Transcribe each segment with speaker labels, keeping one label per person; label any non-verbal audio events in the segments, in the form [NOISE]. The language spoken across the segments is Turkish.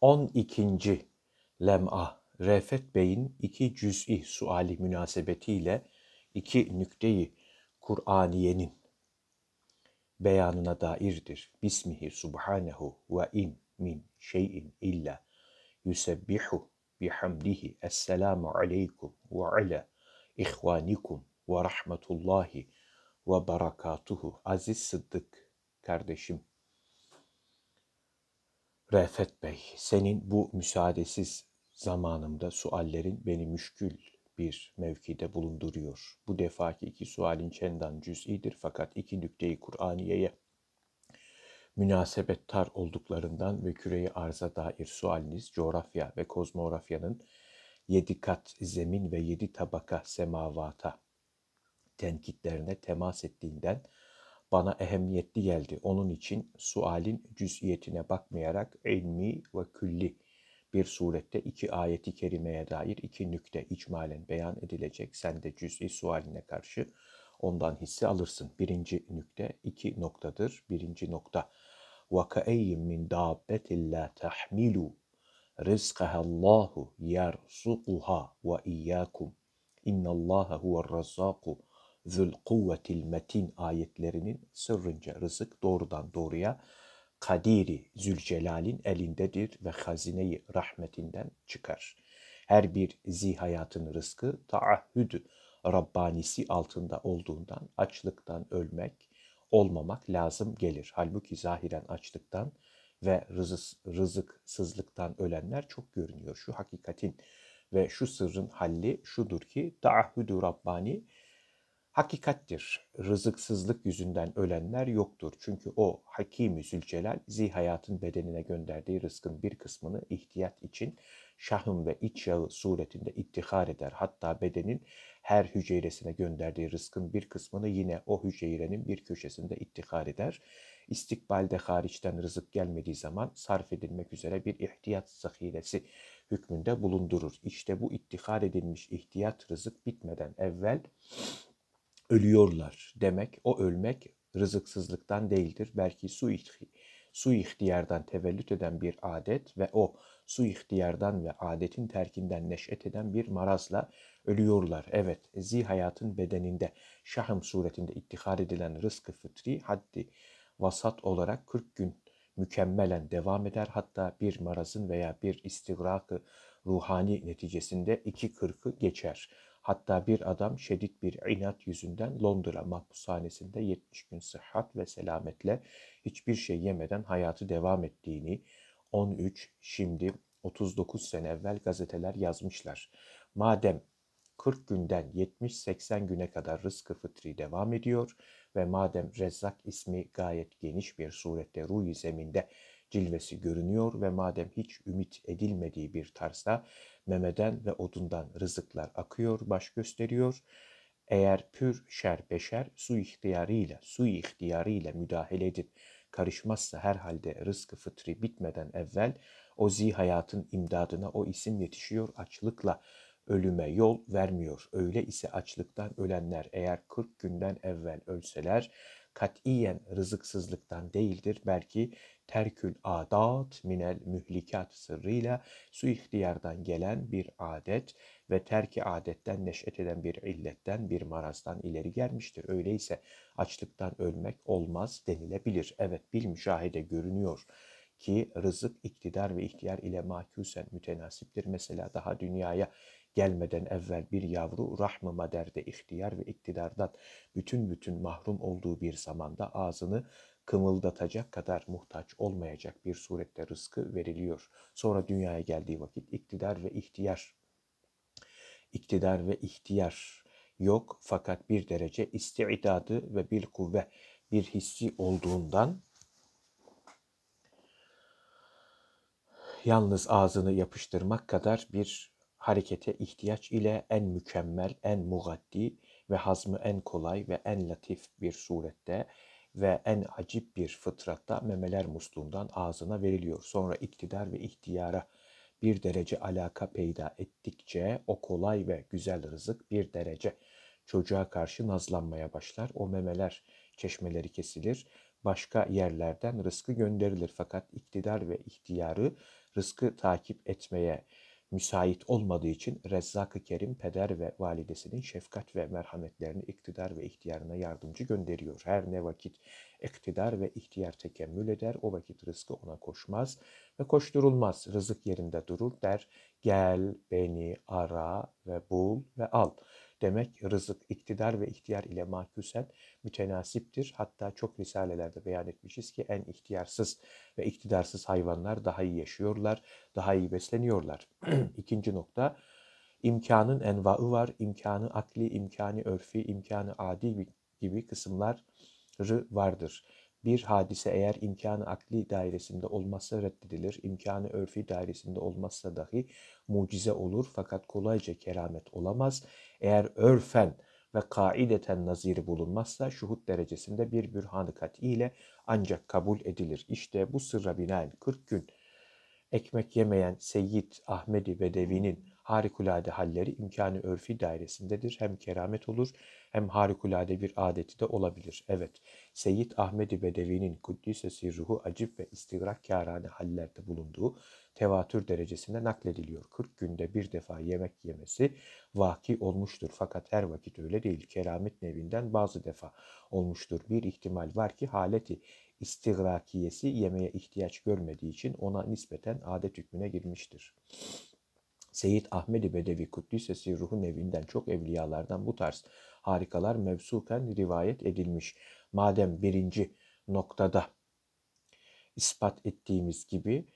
Speaker 1: 12. lem'a Refet Bey'in iki cüz'i suali münasebetiyle iki nükteyi Kur'aniyenin beyanına dairdir. Bismihi subhanehu ve in min şeyin illa yusebbihu bihamdihi esselamu aleykum ve ala ihvanikum ve rahmetullahi ve barakatuhu. Aziz Sıddık kardeşim Refet Bey, senin bu müsaadesiz zamanımda suallerin beni müşkül bir mevkide bulunduruyor. Bu defaki iki sualin çendan cüz'idir fakat iki nükteyi Kur'aniye'ye münasebettar olduklarından ve küreyi arza dair sualiniz coğrafya ve kozmografyanın yedi kat zemin ve yedi tabaka semavata tenkitlerine temas ettiğinden bana ehemmiyetli geldi. Onun için sualin cüz'iyetine bakmayarak ilmi ve külli bir surette iki ayeti kerimeye dair iki nükte icmalen beyan edilecek. Sen de cüz'i sualine karşı ondan hissi alırsın. Birinci nükte iki noktadır. Birinci nokta وَكَأَيِّمْ مِنْ دَابَّةٍ لَا تَحْمِلُوا رِزْقَهَا اللّٰهُ يَرْزُقُهَا وَاِيَّاكُمْ اِنَّ اللّٰهَ هُوَ الرَّزَّاقُ zül kuvvetil metin ayetlerinin sırrınca rızık doğrudan doğruya Kadiri Zülcelal'in elindedir ve hazineyi rahmetinden çıkar. Her bir zihayatın rızkı taahhüdü Rabbanisi altında olduğundan açlıktan ölmek, olmamak lazım gelir. Halbuki zahiren açlıktan ve rızıs, rızıksızlıktan ölenler çok görünüyor. Şu hakikatin ve şu sırrın halli şudur ki taahhüdü Rabbani hakikattir. Rızıksızlık yüzünden ölenler yoktur. Çünkü o Hakimi Zülcelal zihayatın bedenine gönderdiği rızkın bir kısmını ihtiyat için şahım ve iç yağı suretinde ittihar eder. Hatta bedenin her hücresine gönderdiği rızkın bir kısmını yine o hücrenin bir köşesinde ittihar eder. İstikbalde hariçten rızık gelmediği zaman sarf edilmek üzere bir ihtiyat zahiresi hükmünde bulundurur. İşte bu ittihar edilmiş ihtiyat rızık bitmeden evvel ölüyorlar demek. O ölmek rızıksızlıktan değildir. Belki su, ihti, su ihtiyardan tevellüt eden bir adet ve o su ihtiyardan ve adetin terkinden neşet eden bir marazla ölüyorlar. Evet, zi hayatın bedeninde şahım suretinde ittihar edilen rızkı fıtri haddi vasat olarak 40 gün mükemmelen devam eder. Hatta bir marazın veya bir istigrakı ruhani neticesinde iki kırkı geçer. Hatta bir adam şiddet bir inat yüzünden Londra mahpushanesinde 70 gün sıhhat ve selametle hiçbir şey yemeden hayatı devam ettiğini 13 şimdi 39 sene evvel gazeteler yazmışlar. Madem 40 günden 70-80 güne kadar rızkı fıtri devam ediyor ve madem Rezzak ismi gayet geniş bir surette ruh zeminde cilvesi görünüyor ve madem hiç ümit edilmediği bir tarzda memeden ve odundan rızıklar akıyor, baş gösteriyor. Eğer pür şer beşer su ihtiyarıyla, su ihtiyarıyla müdahale edip karışmazsa herhalde rızkı fıtri bitmeden evvel o zi hayatın imdadına o isim yetişiyor açlıkla ölüme yol vermiyor. Öyle ise açlıktan ölenler eğer 40 günden evvel ölseler katiyen rızıksızlıktan değildir. Belki terkül adat minel mühlikat sırrıyla su ihtiyardan gelen bir adet ve terki adetten neşet eden bir illetten, bir marazdan ileri gelmiştir. Öyleyse açlıktan ölmek olmaz denilebilir. Evet bir müşahede görünüyor ki rızık, iktidar ve ihtiyar ile makusen mütenasiptir. Mesela daha dünyaya gelmeden evvel bir yavru rahm-ı maderde ihtiyar ve iktidardan bütün bütün mahrum olduğu bir zamanda ağzını kımıldatacak kadar muhtaç olmayacak bir surette rızkı veriliyor. Sonra dünyaya geldiği vakit iktidar ve ihtiyar, iktidar ve ihtiyar yok fakat bir derece istidadı ve bir kuvve bir hissi olduğundan yalnız ağzını yapıştırmak kadar bir harekete ihtiyaç ile en mükemmel, en mugaddi ve hazmı en kolay ve en latif bir surette ve en acip bir fıtratta memeler musluğundan ağzına veriliyor. Sonra iktidar ve ihtiyara bir derece alaka peyda ettikçe o kolay ve güzel rızık bir derece çocuğa karşı nazlanmaya başlar. O memeler çeşmeleri kesilir. Başka yerlerden rızkı gönderilir fakat iktidar ve ihtiyarı rızkı takip etmeye müsait olmadığı için Rezzak-ı Kerim peder ve validesinin şefkat ve merhametlerini iktidar ve ihtiyarına yardımcı gönderiyor. Her ne vakit iktidar ve ihtiyar tekemmül eder o vakit rızkı ona koşmaz ve koşturulmaz. Rızık yerinde durur der gel beni ara ve bul ve al.'' Demek rızık, iktidar ve ihtiyar ile mahkusen mütenasiptir. Hatta çok risalelerde beyan etmişiz ki en ihtiyarsız ve iktidarsız hayvanlar daha iyi yaşıyorlar, daha iyi besleniyorlar. [CLEARS THROAT] İkinci nokta, imkanın envaı var. İmkanı akli, imkanı örfi, imkanı adi gibi kısımlar vardır. Bir hadise eğer imkanı akli dairesinde olmazsa reddedilir, imkanı örfi dairesinde olmazsa dahi mucize olur fakat kolayca keramet olamaz. Eğer örfen ve kaideten naziri bulunmazsa şuhut derecesinde bir bürhan-ı ile ancak kabul edilir. İşte bu sırra binaen 40 gün ekmek yemeyen Seyyid Ahmedi Bedevi'nin harikulade halleri imkanı örfi dairesindedir. Hem keramet olur hem harikulade bir adeti de olabilir. Evet, Seyyid Ahmedi Bedevi'nin Kuddisesi ruhu acip ve istigrak kârane hallerde bulunduğu tevatür derecesinde naklediliyor. 40 günde bir defa yemek yemesi vaki olmuştur. Fakat her vakit öyle değil. Keramet nevinden bazı defa olmuştur. Bir ihtimal var ki haleti istigrakiyesi yemeğe ihtiyaç görmediği için ona nispeten adet hükmüne girmiştir.'' Seyyid Ahmedi Bedevi Kuddisesi ruhu nevinden çok evliyalardan bu tarz harikalar mevsuken rivayet edilmiş. Madem birinci noktada ispat ettiğimiz gibi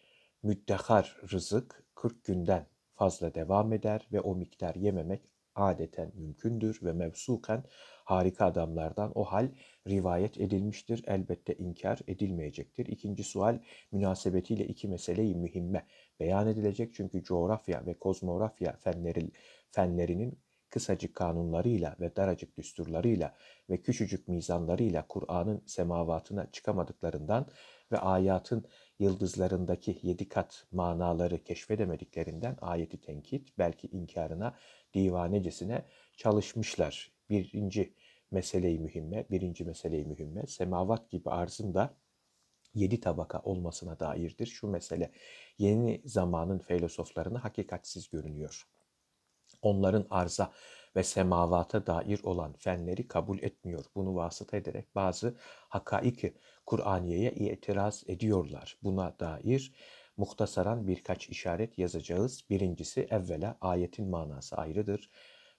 Speaker 1: müddehar rızık 40 günden fazla devam eder ve o miktar yememek adeten mümkündür ve mevsuken harika adamlardan o hal rivayet edilmiştir. Elbette inkar edilmeyecektir. İkinci sual münasebetiyle iki meseleyi mühimme beyan edilecek. Çünkü coğrafya ve kozmografya fenleri, fenlerinin kısacık kanunlarıyla ve daracık düsturlarıyla ve küçücük mizanlarıyla Kur'an'ın semavatına çıkamadıklarından ve ayatın yıldızlarındaki yedi kat manaları keşfedemediklerinden ayeti tenkit belki inkarına divanecesine çalışmışlar. Birinci meseleyi mühimme, birinci meseleyi mühimme semavat gibi arzın da yedi tabaka olmasına dairdir. Şu mesele yeni zamanın filozoflarını hakikatsiz görünüyor. Onların arza ve semavata dair olan fenleri kabul etmiyor. Bunu vasıta ederek bazı hakaiki Kur'aniye'ye itiraz ediyorlar. Buna dair muhtasaran birkaç işaret yazacağız. Birincisi evvela ayetin manası ayrıdır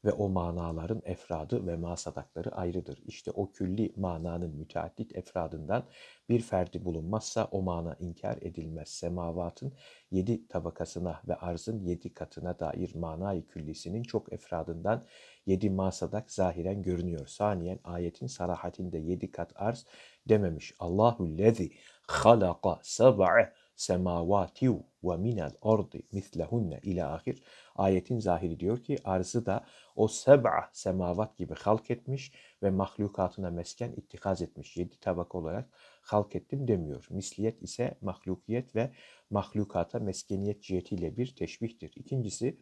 Speaker 1: ve o manaların efradı ve masadakları ayrıdır. İşte o külli mananın müteaddit efradından bir ferdi bulunmazsa o mana inkar edilmez. Semavatın yedi tabakasına ve arzın yedi katına dair manayı küllisinin çok efradından yedi masadak zahiren görünüyor. Saniyen ayetin sarahatinde yedi kat arz dememiş. Allahu lezi halaka sab'e semavati ve minel ardi, mislehunne ile ahir. Ayetin zahiri diyor ki arzı da o seb'a semavat gibi halk etmiş ve mahlukatına mesken ittikaz etmiş. Yedi tabak olarak halk ettim demiyor. Misliyet ise mahlukiyet ve mahlukata meskeniyet cihetiyle bir teşbihtir. İkincisi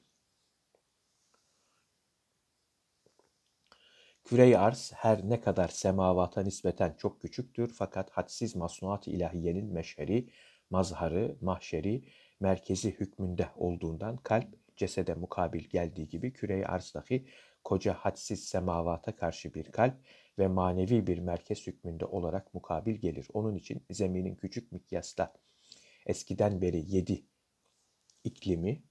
Speaker 1: Küre-i arz her ne kadar semavata nispeten çok küçüktür fakat hadsiz masnuat ilahiyenin meşheri mazharı, mahşeri, merkezi hükmünde olduğundan kalp cesede mukabil geldiği gibi küreyi arzdaki koca hadsiz semavata karşı bir kalp ve manevi bir merkez hükmünde olarak mukabil gelir. Onun için zeminin küçük mikyasta eskiden beri yedi iklimi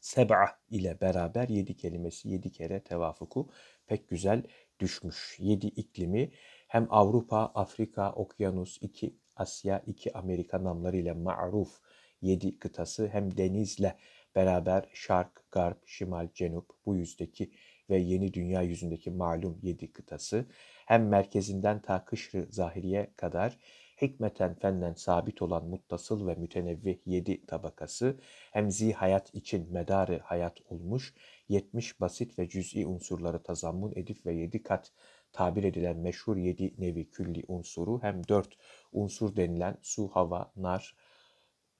Speaker 1: seb'a ile beraber yedi kelimesi yedi kere tevafuku pek güzel düşmüş. Yedi iklimi hem Avrupa, Afrika, Okyanus, iki Asya, iki Amerika namlarıyla ma'ruf yedi kıtası hem denizle beraber şark, garp, şimal, cenup bu yüzdeki ve yeni dünya yüzündeki malum yedi kıtası hem merkezinden ta kışrı zahiriye kadar hikmeten fenden sabit olan muttasıl ve mütenevvi yedi tabakası hem zi hayat için medarı hayat olmuş yetmiş basit ve cüz'i unsurları tazammun edip ve yedi kat tabir edilen meşhur yedi nevi külli unsuru hem dört unsur denilen su, hava, nar,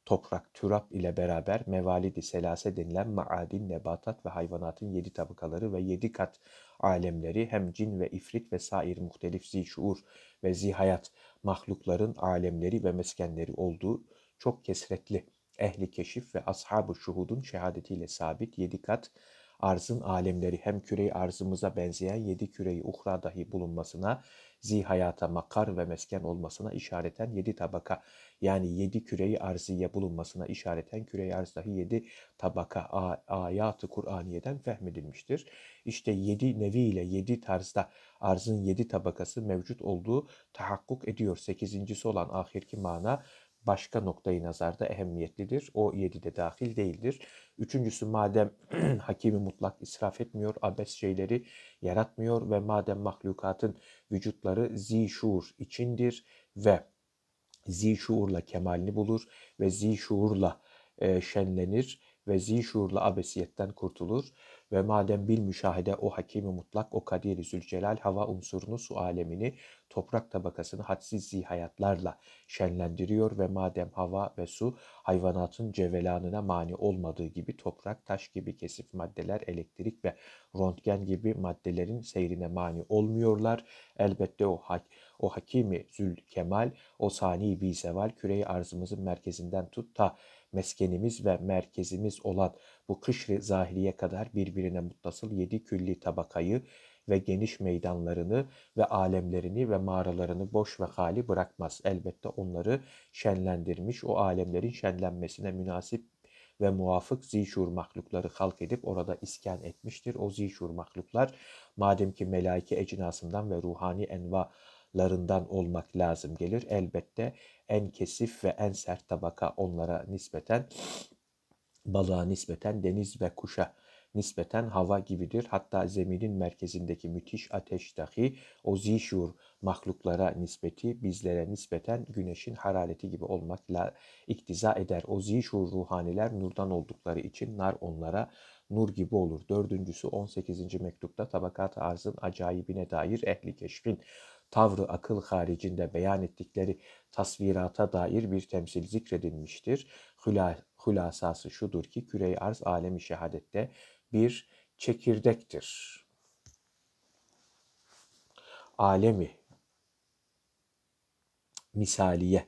Speaker 1: toprak, türap ile beraber mevalidi selase denilen maadin, nebatat ve hayvanatın yedi tabakaları ve yedi kat alemleri hem cin ve ifrit ve sair muhtelif zişuur ve zihayat mahlukların alemleri ve meskenleri olduğu çok kesretli ehli keşif ve ashab-ı şuhudun şehadetiyle sabit yedi kat arzın alemleri hem küreyi arzımıza benzeyen yedi küreyi uhra dahi bulunmasına zihayata makar ve mesken olmasına işareten yedi tabaka yani yedi küreyi arziye bulunmasına işareten küreyi arzdaki yedi tabaka ayatı Kur'aniye'den fehmedilmiştir. İşte yedi nevi ile yedi tarzda arzın yedi tabakası mevcut olduğu tahakkuk ediyor. Sekizincisi olan ahirki mana başka noktayı nazarda ehemmiyetlidir. O yedi de dahil değildir. Üçüncüsü madem [CLEARS THROAT] hakimi mutlak israf etmiyor, abes şeyleri yaratmıyor ve madem mahlukatın vücutları zi şuur içindir ve zi şuurla kemalini bulur ve zi şuurla e, şenlenir ve zi şuurla abesiyetten kurtulur. Ve madem bil müşahede o hakimi mutlak, o kadiri zülcelal hava unsurunu, su alemini, toprak tabakasını hadsiz zihayatlarla şenlendiriyor ve madem hava ve su hayvanatın cevelanına mani olmadığı gibi toprak, taş gibi kesif maddeler, elektrik ve röntgen gibi maddelerin seyrine mani olmuyorlar. Elbette o hak o hakimi zül kemal, o sani bi seval küreyi arzımızın merkezinden tut ta meskenimiz ve merkezimiz olan bu kışri zahiliye kadar birbirine muttasıl yedi külli tabakayı ve geniş meydanlarını ve alemlerini ve mağaralarını boş ve hali bırakmaz. Elbette onları şenlendirmiş, o alemlerin şenlenmesine münasip ve muafık zişur mahlukları halk edip orada iskan etmiştir. O zişur mahluklar madem ki melaike ecnasından ve ruhani enva larından olmak lazım gelir. Elbette en kesif ve en sert tabaka onlara nispeten balığa nispeten deniz ve kuşa nispeten hava gibidir. Hatta zeminin merkezindeki müthiş ateş dahi o zişur mahluklara nispeti bizlere nispeten güneşin harareti gibi olmakla iktiza eder. O zişur ruhaniler nurdan oldukları için nar onlara nur gibi olur. Dördüncüsü 18. mektupta tabakat arzın acayibine dair ehli keşfin tavrı akıl haricinde beyan ettikleri tasvirata dair bir temsil zikredilmiştir. Hülasası şudur ki kürey arz alemi şehadette bir çekirdektir. Alemi misaliye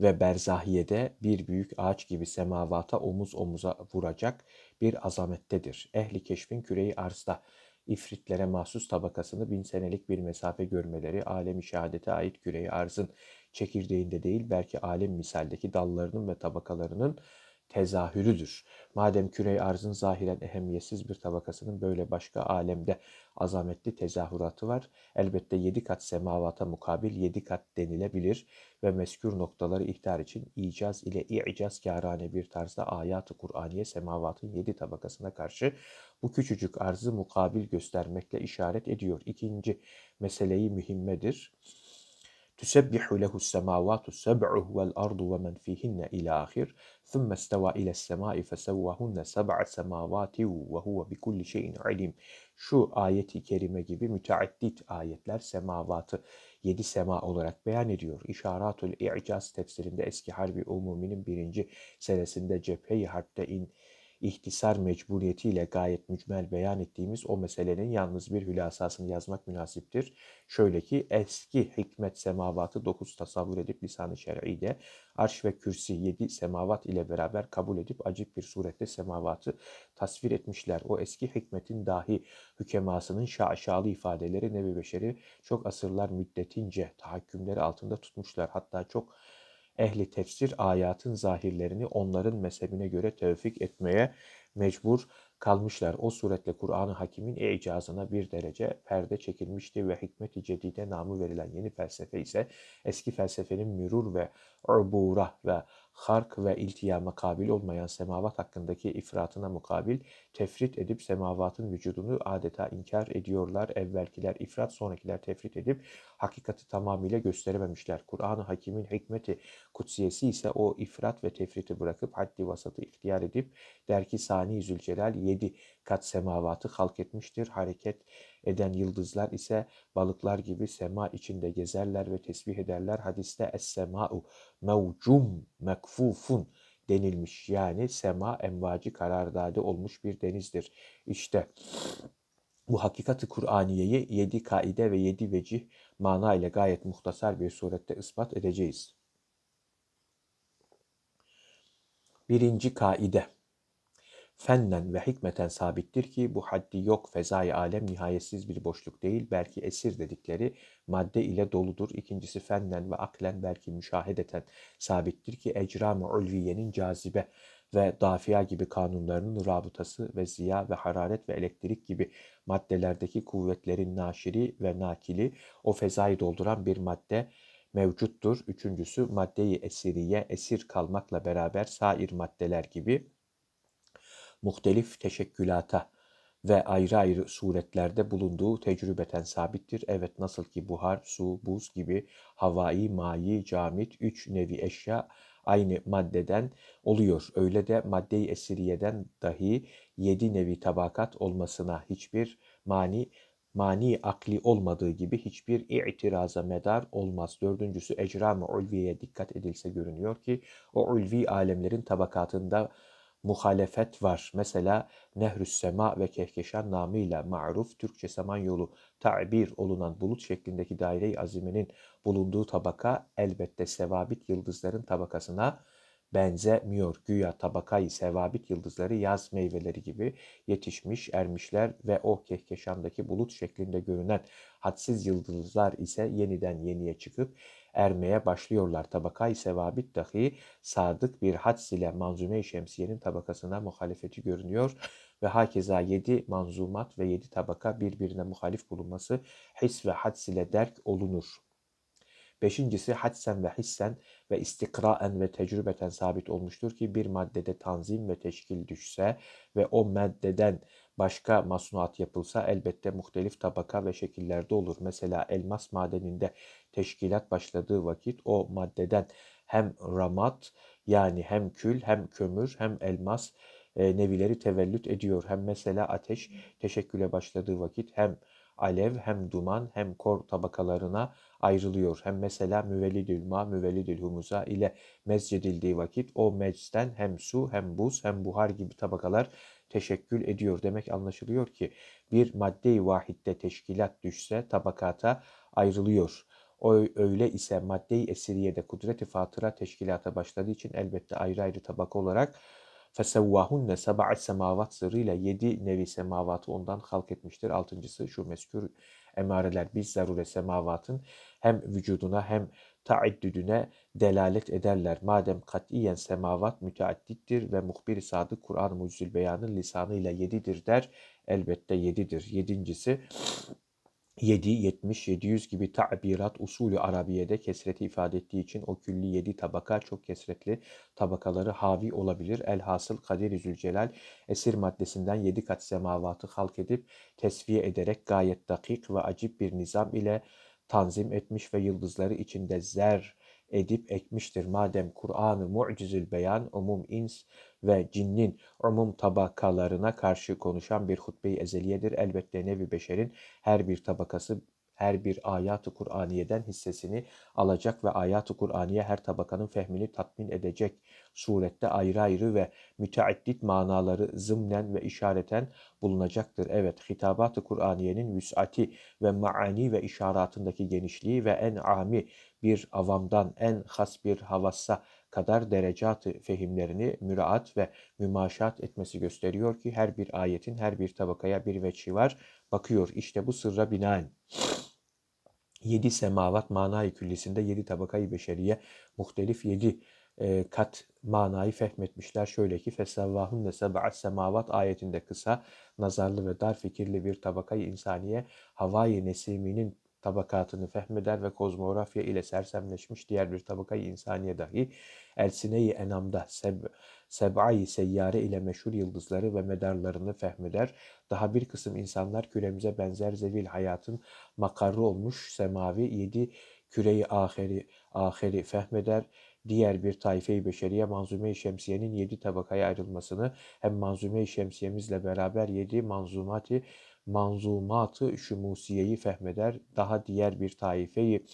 Speaker 1: ve berzahiyede bir büyük ağaç gibi semavata omuz omuza vuracak bir azamettedir. Ehli keşfin küreyi arzda ifritlere mahsus tabakasını bin senelik bir mesafe görmeleri alem-i şehadete ait küreyi arzın çekirdeğinde değil belki alem misaldeki dallarının ve tabakalarının tezahürüdür. Madem kürey arzın zahiren ehemmiyetsiz bir tabakasının böyle başka alemde azametli tezahüratı var, elbette yedi kat semavata mukabil yedi kat denilebilir ve meskür noktaları ihtar için icaz ile i'caz kârane bir tarzda ayat-ı Kur'aniye semavatın yedi tabakasına karşı bu küçücük arzı mukabil göstermekle işaret ediyor. İkinci meseleyi mühimmedir. Tüsebbihu lehu semavatu seb'uhu vel ardu ve men fihinne ila ahir. Thumme isteva ile semai fesevvahunne seb'a semavati ve huve bi kulli şeyin ilim. Şu ayeti kerime gibi müteaddit ayetler semavatı yedi sema olarak beyan ediyor. İşaratül İ'caz tefsirinde eski harbi umuminin birinci senesinde cephe-i harpte in ihtisar mecburiyetiyle gayet mücmel beyan ettiğimiz o meselenin yalnız bir hülasasını yazmak münasiptir. Şöyle ki eski hikmet semavatı 9 tasavvur edip lisan-ı şer'iyle arş ve kürsi 7 semavat ile beraber kabul edip acip bir surette semavatı tasvir etmişler. O eski hikmetin dahi hükemasının şaşalı ifadeleri Nebi beşeri çok asırlar müddetince tahakkümleri altında tutmuşlar. Hatta çok ehli tefsir ayatın zahirlerini onların mezhebine göre tevfik etmeye mecbur kalmışlar. O suretle Kur'an-ı Hakim'in icazına bir derece perde çekilmişti ve hikmet-i cedide namı verilen yeni felsefe ise eski felsefenin mürur ve ubura ve hark ve iltiya kabil olmayan semavat hakkındaki ifratına mukabil tefrit edip semavatın vücudunu adeta inkar ediyorlar. Evvelkiler ifrat sonrakiler tefrit edip hakikati tamamıyla gösterememişler. Kur'an-ı Hakim'in hikmeti kutsiyesi ise o ifrat ve tefriti bırakıp haddi vasatı ihtiyar edip der ki sani zülcelal 7 kat semavatı halk etmiştir. Hareket eden yıldızlar ise balıklar gibi sema içinde gezerler ve tesbih ederler. Hadiste es-sema'u mevcum mekfufun denilmiş. Yani sema envacı karardade olmuş bir denizdir. İşte bu hakikati Kur'aniye'yi yedi kaide ve yedi vecih mana ile gayet muhtasar bir surette ispat edeceğiz. Birinci kaide fenlen ve hikmeten sabittir ki bu haddi yok fezai alem nihayetsiz bir boşluk değil belki esir dedikleri madde ile doludur. İkincisi fenlen ve aklen belki müşahedeten sabittir ki ecram-ı ulviyenin cazibe ve dafiya gibi kanunlarının rabıtası ve ziya ve hararet ve elektrik gibi maddelerdeki kuvvetlerin naşiri ve nakili o fezayı dolduran bir madde mevcuttur. Üçüncüsü maddeyi esiriye esir kalmakla beraber sair maddeler gibi muhtelif teşekkülata ve ayrı ayrı suretlerde bulunduğu tecrübeten sabittir. Evet nasıl ki buhar, su, buz gibi havai, mayi, camit, üç nevi eşya aynı maddeden oluyor. Öyle de maddeyi esiriyeden dahi yedi nevi tabakat olmasına hiçbir mani mani akli olmadığı gibi hiçbir itiraza medar olmaz. Dördüncüsü ecram-ı ulviye dikkat edilse görünüyor ki o ulvi alemlerin tabakatında muhalefet var. Mesela Nehrüs Sema ve Kehkeşan namıyla maruf Türkçe Samanyolu tabir olunan bulut şeklindeki daire-i azimenin bulunduğu tabaka elbette sevabit yıldızların tabakasına benzemiyor. Güya tabakayı sevabit yıldızları yaz meyveleri gibi yetişmiş ermişler ve o oh kehkeşandaki bulut şeklinde görünen hadsiz yıldızlar ise yeniden yeniye çıkıp ermeye başlıyorlar. Tabakayı sevabit dahi sadık bir hads ile Manzume-i Şemsiye'nin tabakasına muhalefeti görünüyor ve hakeza yedi manzumat ve yedi tabaka birbirine muhalif bulunması his ve hads ile derk olunur. Beşincisi hadsen ve hissen ve istikraen ve tecrübeten sabit olmuştur ki bir maddede tanzim ve teşkil düşse ve o maddeden Başka masnuat yapılsa elbette muhtelif tabaka ve şekillerde olur. Mesela elmas madeninde teşkilat başladığı vakit o maddeden hem ramat yani hem kül hem kömür hem elmas e, nevileri tevellüt ediyor. Hem mesela ateş teşekküle başladığı vakit hem alev hem duman hem kor tabakalarına ayrılıyor. Hem mesela müvelidül ma müvelidül humuza ile mezcedildiği vakit o mecden hem su hem buz hem buhar gibi tabakalar teşekkül ediyor. Demek anlaşılıyor ki bir madde-i vahitte teşkilat düşse tabakata ayrılıyor. O öyle ise madde-i esiriyede kudreti fatıra teşkilata başladığı için elbette ayrı ayrı tabaka olarak fesevvahunne sab'a semavat sırrıyla yedi nevi semavatı ondan halk etmiştir. Altıncısı şu meskür emareler biz zarure semavatın hem vücuduna hem taaddüdüne delalet ederler. Madem katiyen semavat müteaddittir ve muhbir-i sadık Kur'an-ı Mucizül Beyan'ın lisanıyla yedidir der. Elbette yedidir. Yedincisi 7, 70, 700 gibi tabirat usulü Arabiye'de kesreti ifade ettiği için o külli 7 tabaka çok kesretli tabakaları havi olabilir. Elhasıl Kadir-i Zülcelal esir maddesinden 7 kat semavatı halk edip tesviye ederek gayet dakik ve acip bir nizam ile tanzim etmiş ve yıldızları içinde zer edip ekmiştir. Madem Kur'an-ı Mu'cizül Beyan, umum ins ve cinnin umum tabakalarına karşı konuşan bir hutbe-i ezeliyedir. Elbette Nevi Beşer'in her bir tabakası her bir ayat-ı Kur'aniye'den hissesini alacak ve ayat-ı Kur'aniye her tabakanın fehmini tatmin edecek surette ayrı ayrı ve müteaddit manaları zımnen ve işareten bulunacaktır. Evet, hitabat-ı Kur'aniye'nin vüs'ati ve maani ve işaratındaki genişliği ve en ami bir avamdan en has bir havassa kadar derecat-ı fehimlerini müraat ve mümaşat etmesi gösteriyor ki her bir ayetin her bir tabakaya bir veçi var bakıyor. İşte bu sırra binaen yedi semavat manayı küllisinde yedi tabakayı beşeriye muhtelif yedi e, kat manayı fehmetmişler. Şöyle ki fesevvahunne seb'a semavat ayetinde kısa, nazarlı ve dar fikirli bir tabakayı insaniye havai nesiminin tabakatını fehmeder ve kozmografya ile sersemleşmiş diğer bir tabakayı insaniye dahi Elsine-i Enam'da seb Seb'ay seyyare ile meşhur yıldızları ve medarlarını fehmeder. Daha bir kısım insanlar küremize benzer zevil hayatın makarrı olmuş semavi yedi küreyi ahiri ahiri fehmeder diğer bir tayfe-i beşeriye manzume-i şemsiyenin yedi tabakaya ayrılmasını hem manzume-i şemsiyemizle beraber yedi manzumati manzumatı şumusiyeyi fehmeder. Daha diğer bir taifeyi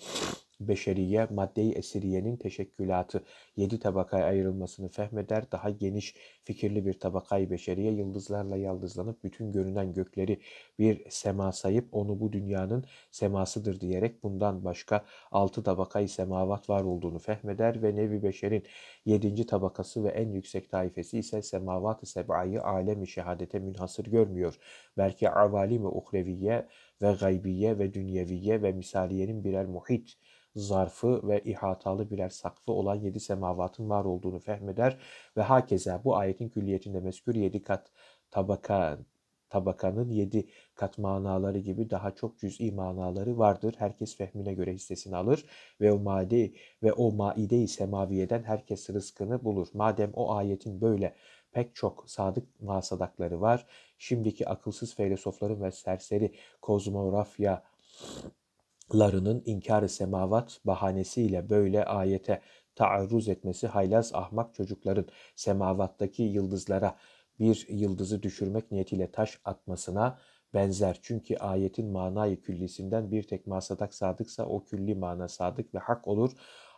Speaker 1: beşeriye, maddeyi esiriyenin teşekkülatı yedi tabakaya ayrılmasını fehmeder, daha geniş fikirli bir tabakayı beşeriye yıldızlarla yaldızlanıp bütün görünen gökleri bir sema sayıp onu bu dünyanın semasıdır diyerek bundan başka altı tabakayı semavat var olduğunu fehmeder ve nevi beşerin yedinci tabakası ve en yüksek taifesi ise semavat-ı seb'ayı alemi şehadete münhasır görmüyor. Belki avalim-i uhreviye ve gaybiye ve dünyeviye ve misaliyenin birer muhit zarfı ve ihatalı birer sakfı olan yedi semavatın var olduğunu fehmeder ve hakeza bu ayetin külliyetinde mezkür yedi kat tabaka tabakanın yedi kat manaları gibi daha çok cüz'i manaları vardır. Herkes fehmine göre hissesini alır ve o made ve o maide semaviyeden herkes rızkını bulur. Madem o ayetin böyle pek çok sadık masadakları var, şimdiki akılsız filozofların ve serseri kozmografya larının inkar-ı semavat bahanesiyle böyle ayete taarruz etmesi haylaz ahmak çocukların semavattaki yıldızlara bir yıldızı düşürmek niyetiyle taş atmasına benzer. Çünkü ayetin manayı küllisinden bir tek masadak sadıksa o külli mana sadık ve hak olur.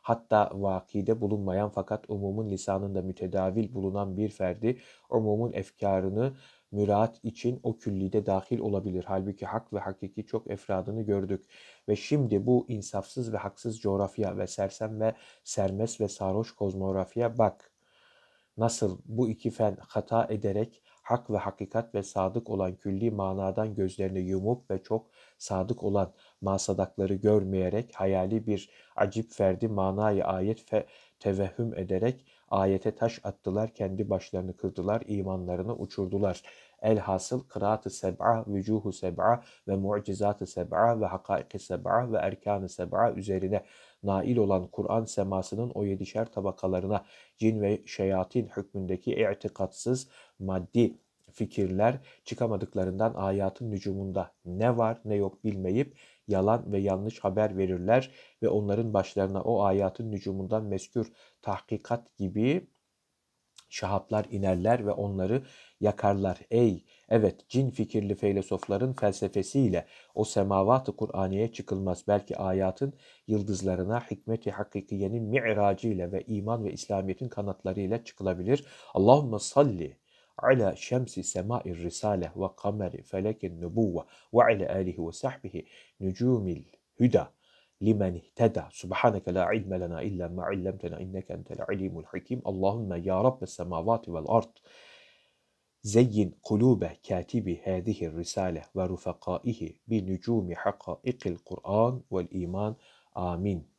Speaker 1: Hatta vakide bulunmayan fakat umumun lisanında mütedavil bulunan bir ferdi umumun efkarını müraat için o küllide dahil olabilir. Halbuki hak ve hakiki çok efradını gördük. Ve şimdi bu insafsız ve haksız coğrafya ve sersem ve sermes ve sarhoş kozmografya bak. Nasıl bu iki fen hata ederek hak ve hakikat ve sadık olan külli manadan gözlerini yumup ve çok sadık olan masadakları görmeyerek hayali bir acip ferdi manayı ayet fe tevehhüm ederek Ayete taş attılar, kendi başlarını kırdılar, imanlarını uçurdular. Elhasıl kıraat-ı seb'a, vücuhu seb'a ve mucizat-ı seb'a ve hakaik-i seb'a ve erkan-ı seb'a üzerine nail olan Kur'an semasının o yedişer tabakalarına cin ve şeyatin hükmündeki itikatsız maddi fikirler çıkamadıklarından ayatın nücumunda ne var ne yok bilmeyip yalan ve yanlış haber verirler ve onların başlarına o ayatın nücumundan meskür tahkikat gibi şahaplar inerler ve onları yakarlar. Ey evet cin fikirli filozofların felsefesiyle o semavat-ı Kur'aniye çıkılmaz. Belki ayatın yıldızlarına hikmeti hakikiyenin mi'racı ile ve iman ve İslamiyet'in kanatları ile çıkılabilir. Allahümme salli على شمس سماء الرسالة وقمر فلك النبوة وعلى آله وصحبه نجوم الهدى لمن اهتدى سبحانك لا علم لنا إلا ما علمتنا إنك أنت العليم الحكيم اللهم يا رب السماوات والأرض زين قلوب كاتب هذه الرسالة ورفقائه بنجوم حقائق القرآن والإيمان آمين